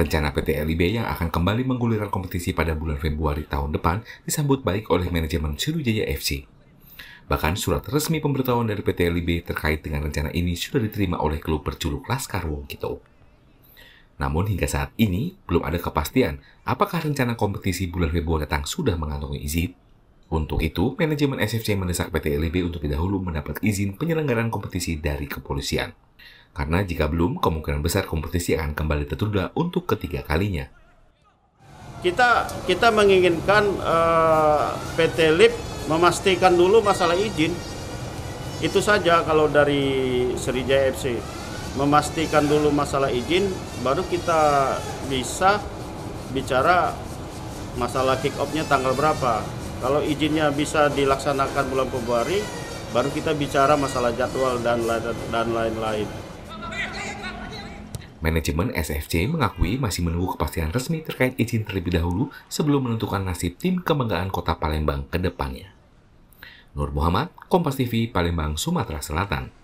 Rencana PT LIB yang akan kembali menggulirkan kompetisi pada bulan Februari tahun depan disambut baik oleh manajemen Sriwijaya FC. Bahkan surat resmi pemberitahuan dari PT LIB terkait dengan rencana ini sudah diterima oleh klub berjuluk Laskar Wongkito. Namun hingga saat ini belum ada kepastian apakah rencana kompetisi bulan Februari datang sudah mengantongi izin. Untuk itu, manajemen SFC mendesak PT LIB untuk dahulu mendapat izin penyelenggaraan kompetisi dari kepolisian. Karena jika belum, kemungkinan besar kompetisi akan kembali tertunda untuk ketiga kalinya. Kita kita menginginkan uh, eh, PT Lip memastikan dulu masalah izin. Itu saja kalau dari Sriwijaya FC memastikan dulu masalah izin, baru kita bisa bicara masalah kick off-nya tanggal berapa. Kalau izinnya bisa dilaksanakan bulan Februari, baru kita bicara masalah jadwal dan lain-lain. Manajemen SFC mengakui masih menunggu kepastian resmi terkait izin terlebih dahulu sebelum menentukan nasib tim kebanggaan kota Palembang ke depannya. Nur Muhammad, Kompas TV, Palembang, Sumatera Selatan.